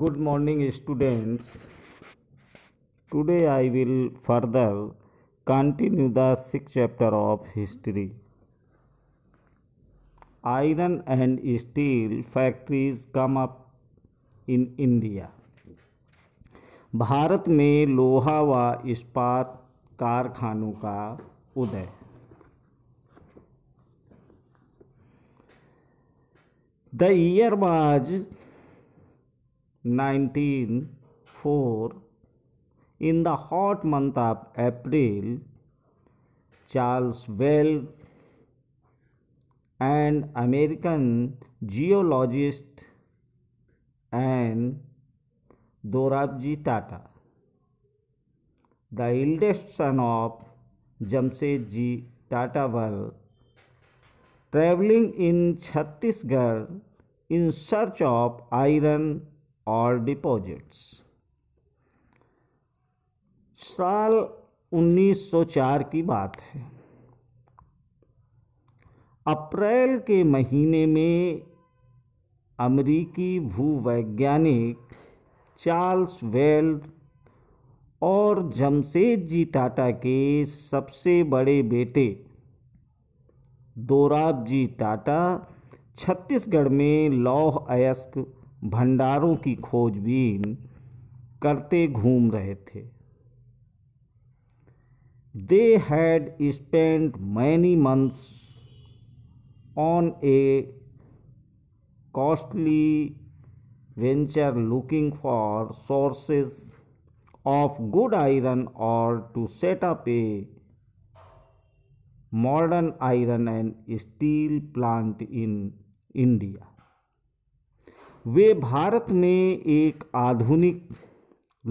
good morning students today i will further continue the sixth chapter of history iron and steel factories come up in india Bharat में लोहा व इस्पात कारखानों का उदय the year was 1904 in the hot month of April Charles Well and American geologist and Dorabji Tata the eldest son of ji Tata were traveling in Chhattisgarh in search of iron ore deposits साल 1904 की बात है अप्रैल के महीने में अमेरिकी भूवैज्ञानिक Charles weld और जमशेद जी टाटा के सबसे बड़े बेटे दोराब जी टाटा छत्तीसगढ़ में लौह अयस्क भंडारों की खोजबीन करते घूम रहे थे they had spent many months on a costly venture looking for sources of good iron ore to set up a modern iron and steel plant in India वे भारत में एक आधुनिक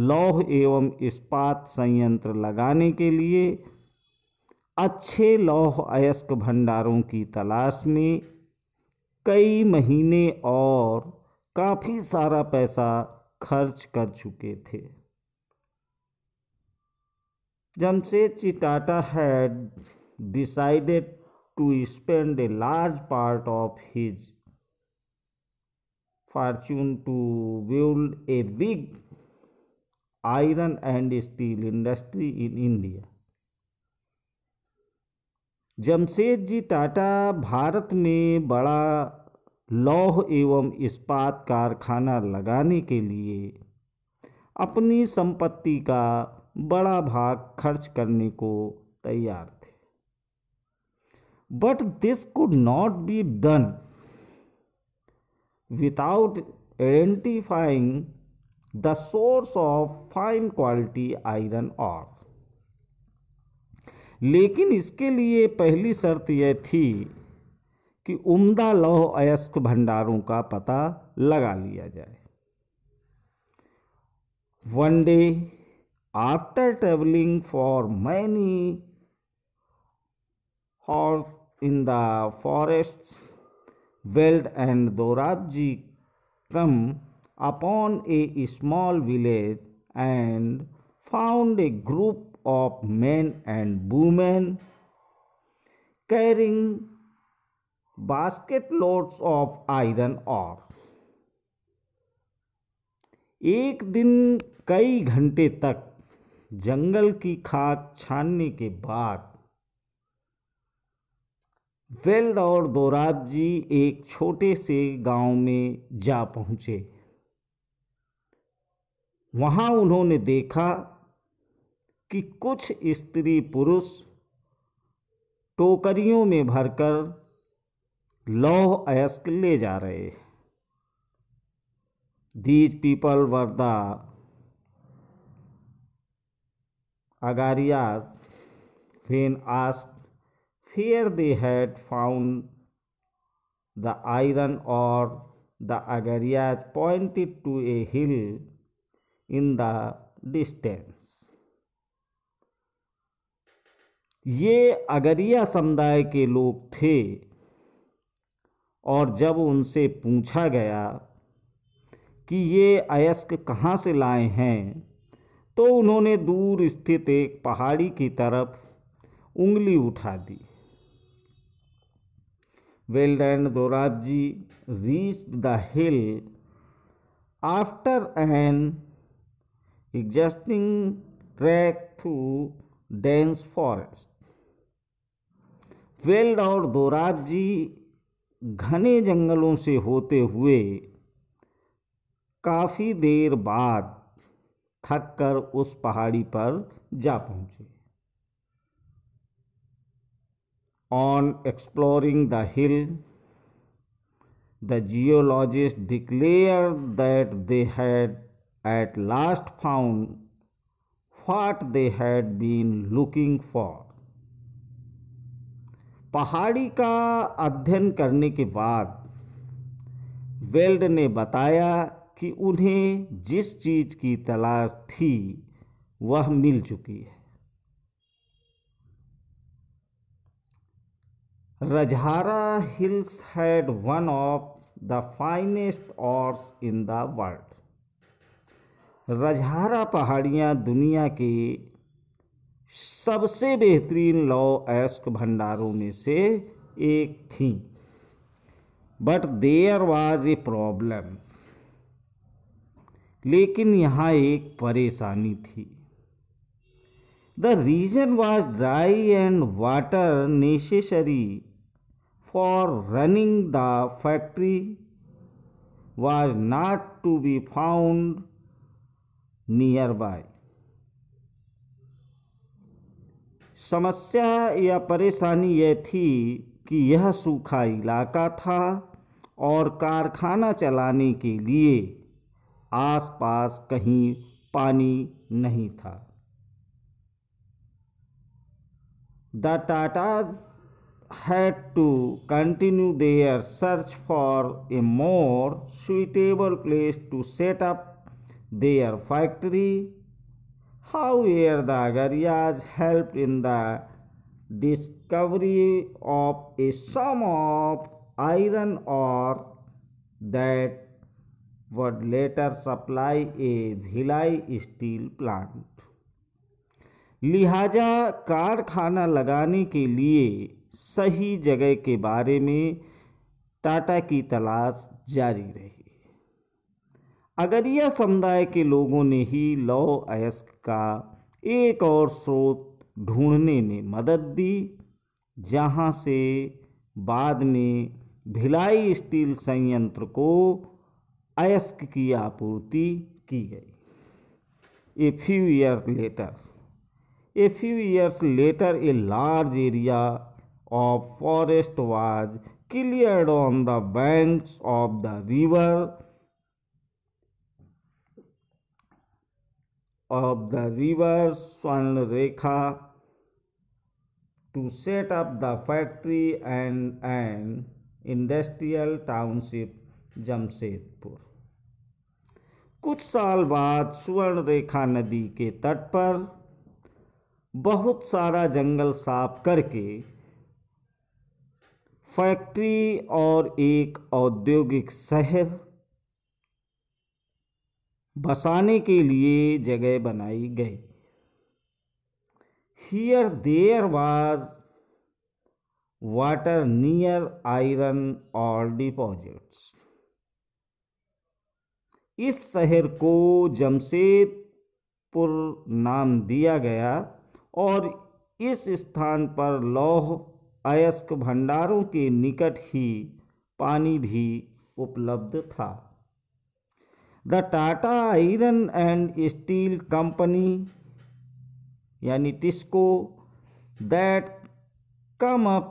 लौह एवं इस्पात संयंत्र लगाने के लिए अच्छे लौह अयस्क भंडारों की तलाश में कई महीने और काफ़ी सारा पैसा खर्च कर चुके थे Jamshed ji Tata had decided to spend a large part of his fortune to build a big iron and steel industry in India. Jamshed ji Tata Bharat में बड़ा लौह एवं इस्पात कारखाना लगाने के लिए अपनी संपत्ति का बड़ा भाग खर्च करने को तैयार थे but this could not be done without identifying the source of fine quality iron ore. लेकिन इसके लिए पहली शर्त यह थी कि उम्दा लौह अयस्क भंडारों का पता लगा लिया जाए one day after travelling for many hours in the forests Weld and Dorabji come upon a small village and found a group of men and women carrying basket loads of iron ore एक दिन कई घंटे तक जंगल की खाद छानने के बाद वेल्ड और दोराब जी एक छोटे से गांव में जा पहुंचे वहां उन्होंने देखा कि कुछ स्त्री पुरुष टोकरियों में भरकर लौह अयस्क ले जा रहे these people were the Agarias when ask Here they had found the iron ore. The Agarias pointed to a hill in the distance. ये अगरिया समुदाय के लोग थे और जब उनसे पूछा गया कि ये अयस्क कहाँ से लाए हैं तो उन्होंने दूर स्थित एक पहाड़ी की तरफ उंगली उठा दी Weld and Dorabji reach the hill after an exhausting track through dense forest Weld और जी घने जंगलों से होते हुए काफ़ी देर बाद थक कर उस पहाड़ी पर जा पहुँचे On exploring the hill, the geologists declared that they had at last found what they had been looking for. पहाड़ी का अध्ययन करने के बाद वेल्ड ने बताया कि उन्हें जिस चीज़ की तलाश थी वह मिल चुकी है Rajhara hills had one of the finest ores in the world. Rajhara पहाड़ियाँ दुनिया के सबसे बेहतरीन लौ एस्क भंडारों में से एक थी but there was a problem लेकिन यहाँ एक परेशानी थी the region was dry and water necessary for running the factory was not to be found nearby. समस्या या परेशानी यह थी कि यह सूखा इलाका था और कारखाना चलाने के लिए आसपास कहीं पानी नहीं था the Tatas had to continue their search for a more suitable place to set up their factory. However, the Agarias helped in the discovery of a sum of iron ore that would later supply a Bhilai steel plant. लिहाजा कारखाना लगाने के लिए सही जगह के बारे में टाटा की तलाश जारी रही अगरिया समुदाय के लोगों ने ही लौ अयस्क का एक और स्रोत ढूंढने में मदद दी जहां से बाद में भिलाई स्टील संयंत्र को अयस्क की आपूर्ति की गई a few year later a few years later a large area of forest was cleared on the banks of the river of the river Swarnrekha to set up the factory and an industrial township jamshedpur कुछ साल बाद सुवर्ण रेखा नदी के तट पर बहुत सारा जंगल साफ करके फैक्ट्री और एक औद्योगिक शहर बसाने के लिए जगह बनाई गई here there was water near iron ore deposits इस शहर को जमशेदपुर नाम दिया गया और इस स्थान पर लौह अयस्क भंडारों के निकट ही पानी भी उपलब्ध था the Tata Iron and Steel Company यानी TISCO that came up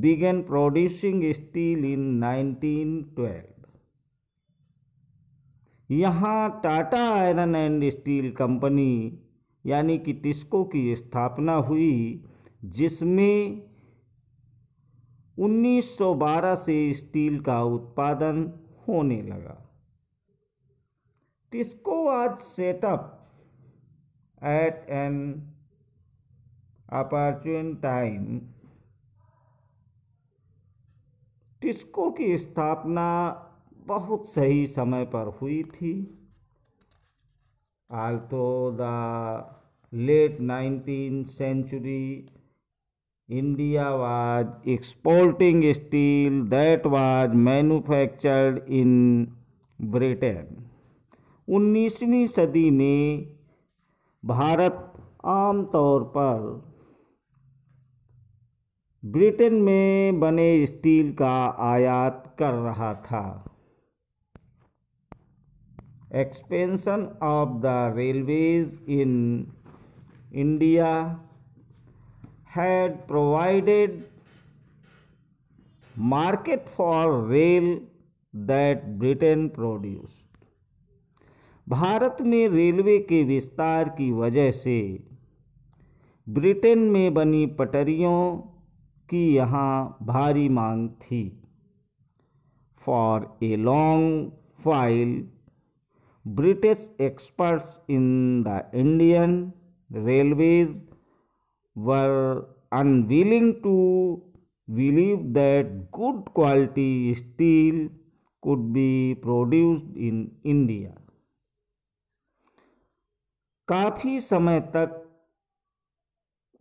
began producing steel in 1912 यहाँ Tata Iron and Steel Company यानी कि टिस्को की स्थापना हुई जिसमें 1912 से स्टील का उत्पादन होने लगा टिस्को आज setup at an opportune time TISCO की स्थापना बहुत सही समय पर हुई थी although the late nineteen century India was exporting steel that was manufactured in Britain. 19वीं सदी में भारत आमतौर पर ब्रिटेन में बने स्टील का आयात कर रहा था expansion of the railways in India had provided market for rail that Britain produced. Bharat में रेलवे के विस्तार की वजह से ब्रिटेन में बनी पटरियों की यहाँ भारी मांग थी for a long while British experts in the Indian railways were unwilling to believe that good quality steel could be produced in India. काफ़ी समय तक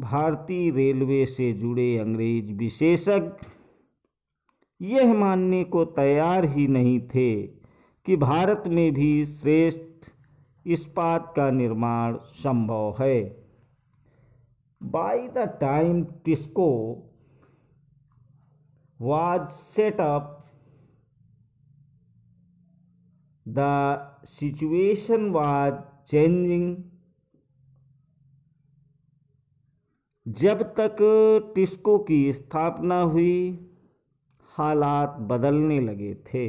भारतीय रेलवे से जुड़े अंग्रेज विशेषज्ञ यह मानने को तैयार ही नहीं थे कि भारत में भी श्रेष्ठ इस्पात का निर्माण संभव है By the time Tisco was set up, the situation was changing. जब तक टिस्को की स्थापना हुई हालात बदलने लगे थे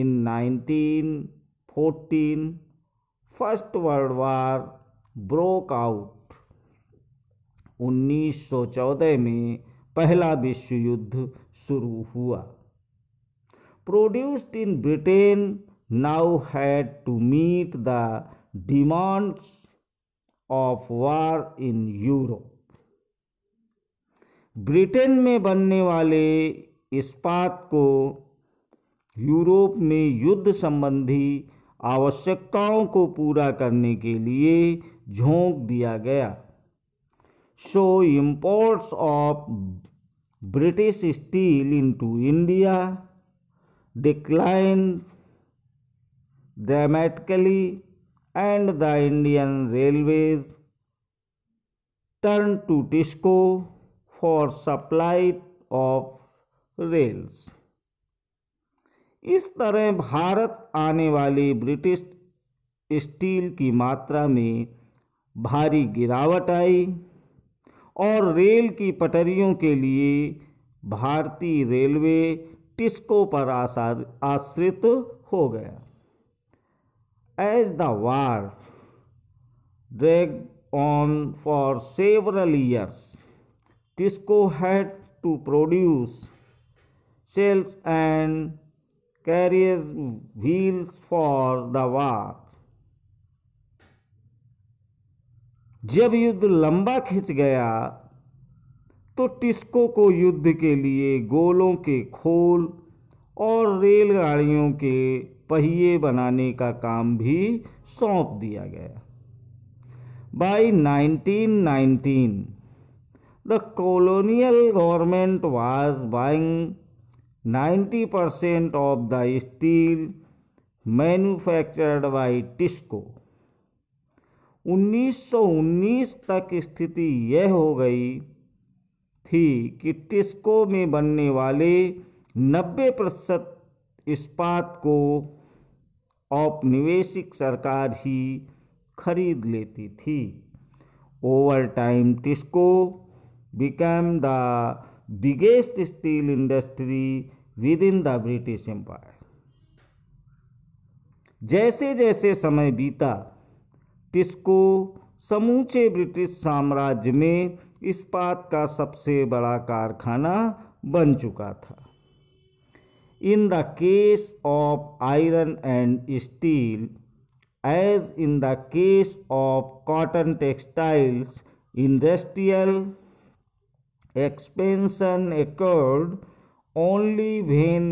in 1914 first world war broke out 1914 में पहला विश्व युद्ध शुरू हुआ produced in Britain now had to meet the demands of war in Europe Britain में बनने वाले इस्पात को यूरोप में युद्ध संबंधी आवश्यकताओं को पूरा करने के लिए झोंक दिया गया so imports of British steel into India decline dramatically and the Indian railways turn to TISCO for supply of rails इस तरह भारत आने वाली ब्रिटिश स्टील की मात्रा में भारी गिरावट आई और रेल की पटरियों के लिए भारतीय रेलवे टिस्को पर आश्रित हो गया as the war drag on for several years TISCO had to produce shells and carriage wheels for the war जब युद्ध लंबा खिंच गया तो टिस्को को युद्ध के लिए गोलों के खोल और रेलगाड़ियों के पहिए बनाने का काम भी सौंप दिया गया by 1919 the colonial government was buying 90% of the steel manufactured by Tisco. 1919 तक स्थिति यह हो गई थी कि टिस्को में बनने वाले 90 प्रतिशत इस्पात को औपनिवेशिक सरकार ही खरीद लेती थी over time TISCO become the biggest steel industry within the British empire जैसे जैसे समय बीता टिस्को समूचे ब्रिटिश साम्राज्य में इस्पात का सबसे बड़ा कारखाना बन चुका था in the case of iron and steel as in the case of cotton textiles industrial occurred only when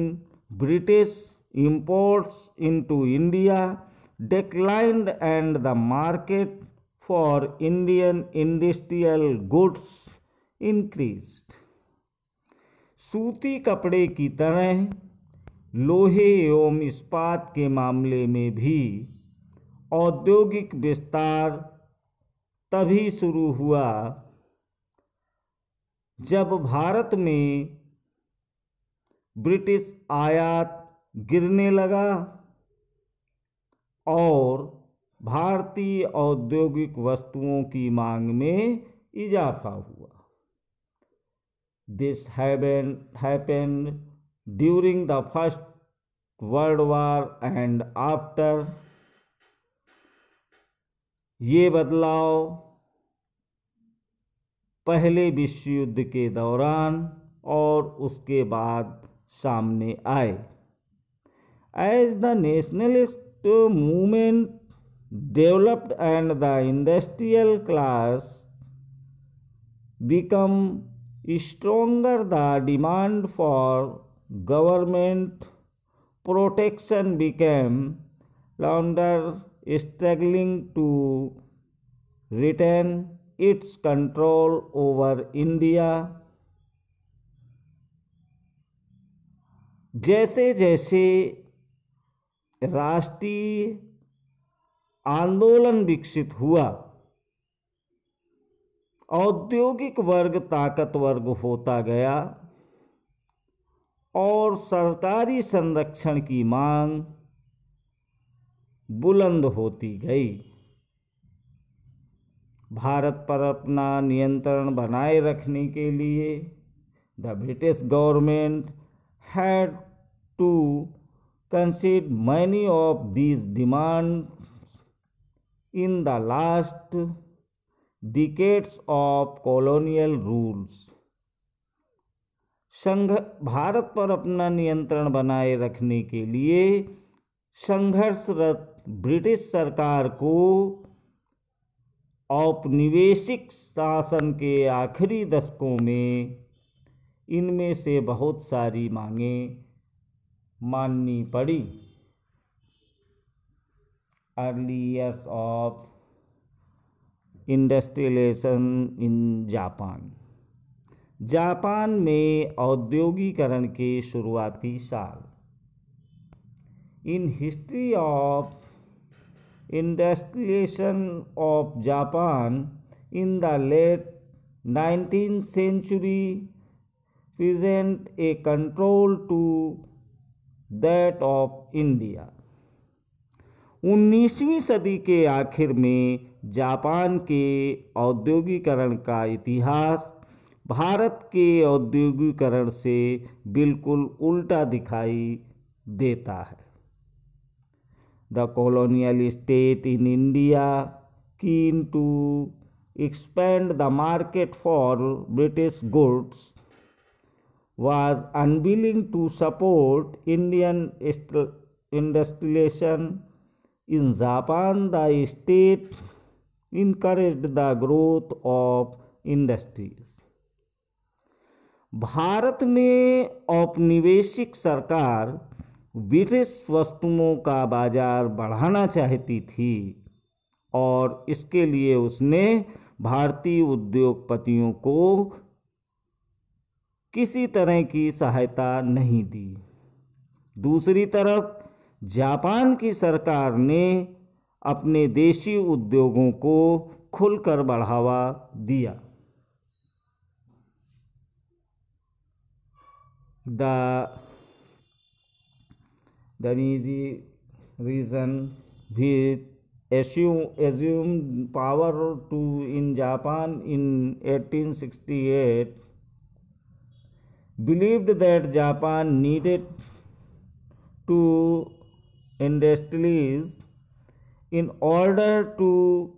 British imports into India declined and the market for Indian industrial goods increased. सूती कपड़े की तरह लोहे एवं इस्पात के मामले में भी औद्योगिक विस्तार तभी शुरू हुआ जब भारत में ब्रिटिश आयात गिरने लगा और भारतीय औद्योगिक वस्तुओं की मांग में इजाफा हुआ this happened during the first world war and after ये बदलाव पहले विश्व युद्ध के दौरान और उसके बाद सामने आए एज द नेशनलिस्ट तो movement developed and the industrial class become stronger the demand for government protection became louder struggling to retain its control over India जैसे जैसे राष्ट्रीय आंदोलन विकसित हुआ औद्योगिक वर्ग ताकत वर्ग होता गया और सरकारी संरक्षण की मांग बुलंद होती गई भारत पर अपना नियंत्रण बनाए रखने के लिए the British government had to concede many of these demand in the last decades of colonial rules संघ भारत पर अपना नियंत्रण बनाए रखने के लिए संघर्षरत ब्रिटिश सरकार को औपनिवेशिक शासन के आखिरी दशकों में इनमें से बहुत सारी मांगें माननी पड़ी early years of industrialisation in Japan Japan में औद्योगिकरण के शुरुआती साल in history of industrialisation of Japan in the late nineteen century present a control to that of India 19वीं सदी के आखिर में जापान के औद्योगिकरण का इतिहास भारत के औद्योगिकरण से बिल्कुल उल्टा दिखाई देता है the colonial state in India keen to expand the market for British goods was unwilling to support Indian industrialization in Japan, the state encouraged the growth of industries. Bharat में औपनिवेशिक सरकार ब्रिटिश वस्तुओं का बाजार बढ़ाना चाहती थी और इसके लिए उसने भारतीय उद्योगपतियों को किसी तरह की सहायता नहीं दी दूसरी तरफ जापान की सरकार ने अपने देशी उद्योगों को खुलकर बढ़ावा दिया द रीजन easy एश्यू assume power to in Japan in Japan sixty eight believed that Japan needed to industrialize in order to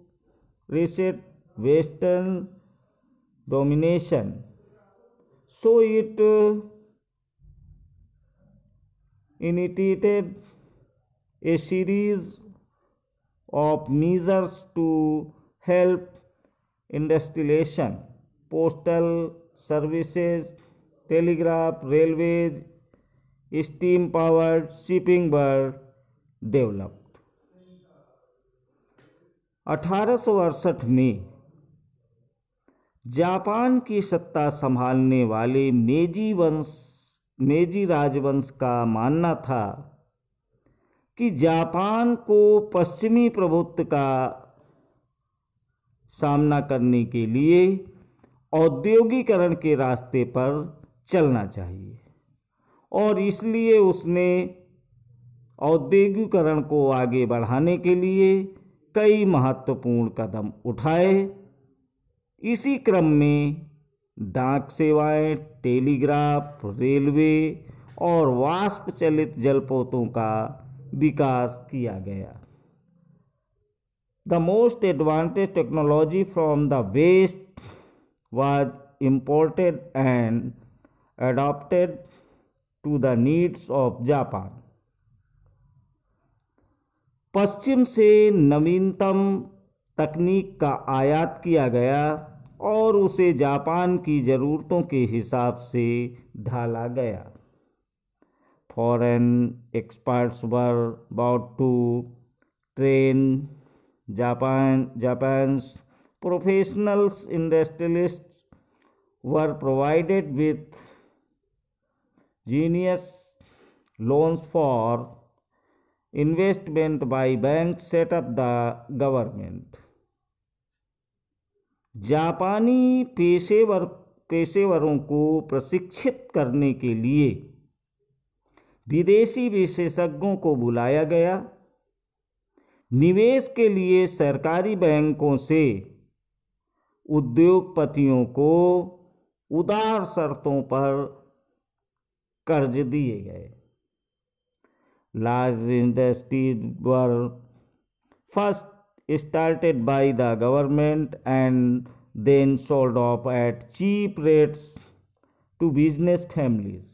reshape Western domination. So it uh, initiated a series of measures to help industrialization, postal services, telegraph railways steam power shipping were developed अठारह में Japan की सत्ता संभालने वाले मेजी वंश मेजी राजवंश का मानना था कि जापान को पश्चिमी प्रभुत्व का सामना करने के लिए औद्योगिकरण के रास्ते पर चलना चाहिए और इसलिए उसने औद्योगिकरण को आगे बढ़ाने के लिए कई महत्वपूर्ण कदम उठाए इसी क्रम में डाक सेवाएं, टेलीग्राफ रेलवे और वाष्प चलित जलपोतों का विकास किया गया the most advantage technology from the west was imported and adapted to the needs of Japan. पश्चिम से नवीनतम तकनीक का आयात किया गया और उसे जापान की ज़रूरतों के हिसाब से ढाला गया foreign experts were bought to train Japan Japanese professionals industrialist were provided with generous loans for investment by bank setup the government जापानी पेशेवर पेशेवरों को प्रशिक्षित करने के लिए विदेशी विशेषज्ञों को बुलाया गया निवेश के लिए सरकारी बैंकों से उद्योगपतियों को उदार शर्तों पर कर्ज दिए गए large industry were first started by the government and then sold off at cheap rates to business families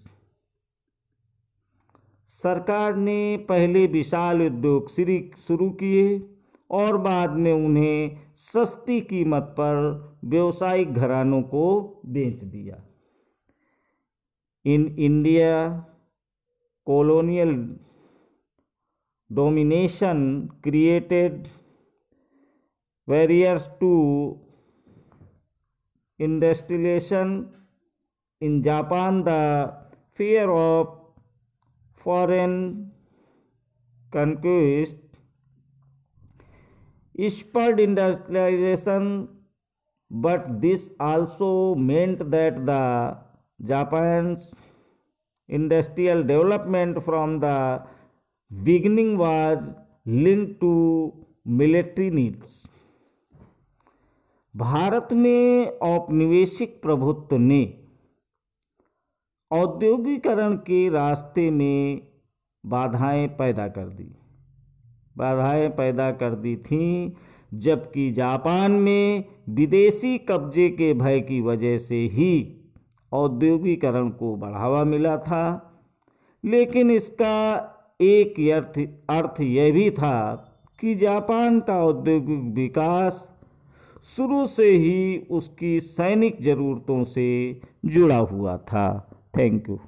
सरकार ने पहले विशाल उद्योग श्री शुरू किए और बाद में उन्हें सस्ती कीमत पर व्यवसायिक घरानों को बेच दिया In India, colonial domination created barriers to industrialization. In Japan, the fear of foreign conquest spurred industrialization, but this also meant that the Japan's industrial development from the beginning was linked to military needs. Bharat में औपनिवेशिक प्रभुत्व ने औद्योगिकरण के रास्ते में बाधाएं पैदा कर दी बाधाएं पैदा कर दी थीं जबकि जापान में विदेशी कब्जे के भय की वजह से ही औद्योगिकरण को बढ़ावा मिला था लेकिन इसका एक अर्थ अर्थ यह भी था कि जापान का औद्योगिक विकास शुरू से ही उसकी सैनिक ज़रूरतों से जुड़ा हुआ था थैंक यू